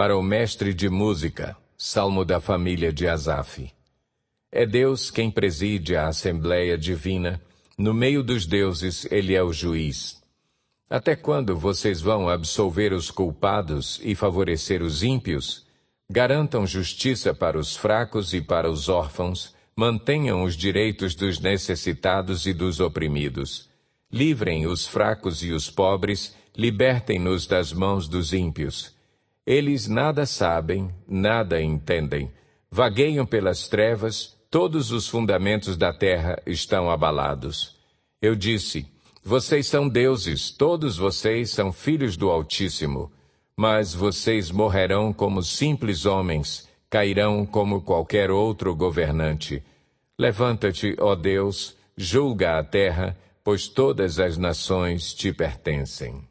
Para o mestre de música, Salmo da família de Asaf. É Deus quem preside a Assembleia Divina, no meio dos deuses ele é o juiz. Até quando vocês vão absolver os culpados e favorecer os ímpios? Garantam justiça para os fracos e para os órfãos, mantenham os direitos dos necessitados e dos oprimidos. Livrem os fracos e os pobres, libertem-nos das mãos dos ímpios. Eles nada sabem, nada entendem. Vagueiam pelas trevas, todos os fundamentos da terra estão abalados. Eu disse: Vocês são deuses, todos vocês são filhos do Altíssimo. Mas vocês morrerão como simples homens, cairão como qualquer outro governante. Levanta-te, ó Deus, julga a terra, pois todas as nações te pertencem.